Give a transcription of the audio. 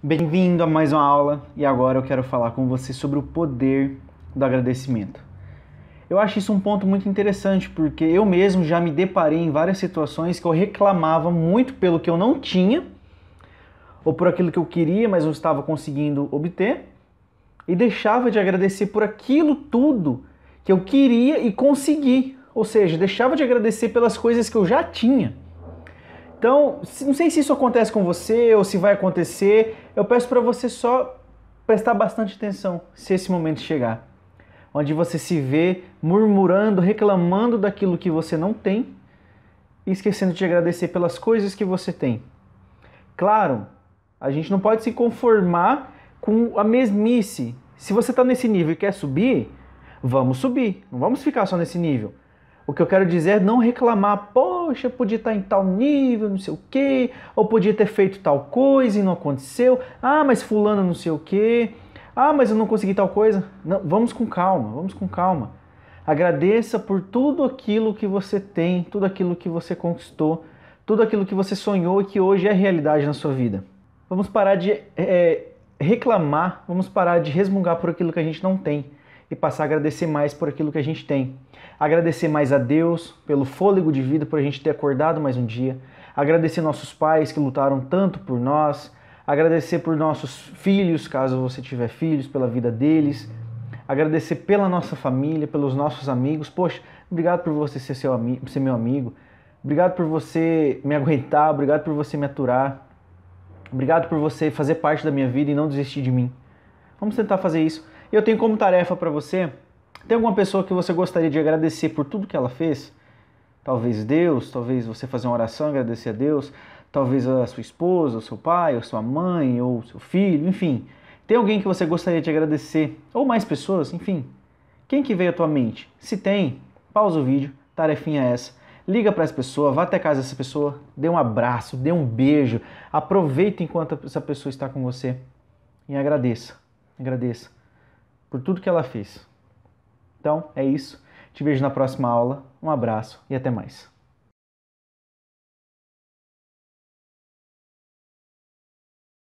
Bem-vindo a mais uma aula e agora eu quero falar com você sobre o poder do agradecimento. Eu acho isso um ponto muito interessante porque eu mesmo já me deparei em várias situações que eu reclamava muito pelo que eu não tinha ou por aquilo que eu queria, mas não estava conseguindo obter e deixava de agradecer por aquilo tudo que eu queria e consegui, ou seja, deixava de agradecer pelas coisas que eu já tinha. Então, não sei se isso acontece com você ou se vai acontecer, eu peço para você só prestar bastante atenção se esse momento chegar. Onde você se vê murmurando, reclamando daquilo que você não tem e esquecendo de agradecer pelas coisas que você tem. Claro, a gente não pode se conformar com a mesmice. Se você está nesse nível e quer subir, vamos subir, não vamos ficar só nesse nível. O que eu quero dizer é não reclamar, poxa, podia estar em tal nível, não sei o quê, ou podia ter feito tal coisa e não aconteceu. Ah, mas fulano não sei o quê. Ah, mas eu não consegui tal coisa. Não, vamos com calma, vamos com calma. Agradeça por tudo aquilo que você tem, tudo aquilo que você conquistou, tudo aquilo que você sonhou e que hoje é realidade na sua vida. Vamos parar de é, reclamar, vamos parar de resmungar por aquilo que a gente não tem e passar a agradecer mais por aquilo que a gente tem. Agradecer mais a Deus pelo fôlego de vida, por a gente ter acordado mais um dia. Agradecer nossos pais que lutaram tanto por nós. Agradecer por nossos filhos, caso você tiver filhos, pela vida deles. Agradecer pela nossa família, pelos nossos amigos. Poxa, obrigado por você ser, seu ami ser meu amigo. Obrigado por você me aguentar. Obrigado por você me aturar. Obrigado por você fazer parte da minha vida e não desistir de mim. Vamos tentar fazer isso. E eu tenho como tarefa para você: tem alguma pessoa que você gostaria de agradecer por tudo que ela fez? Talvez Deus, talvez você fazer uma oração, agradecer a Deus, talvez a sua esposa, o seu pai, ou sua mãe, ou seu filho, enfim. Tem alguém que você gostaria de agradecer, ou mais pessoas, enfim. Quem que veio à tua mente? Se tem, pausa o vídeo, tarefinha é essa. Liga para essa pessoa, vá até casa dessa pessoa, dê um abraço, dê um beijo, aproveita enquanto essa pessoa está com você e agradeça. Agradeça por tudo que ela fez. Então é isso. Te vejo na próxima aula. Um abraço e até mais.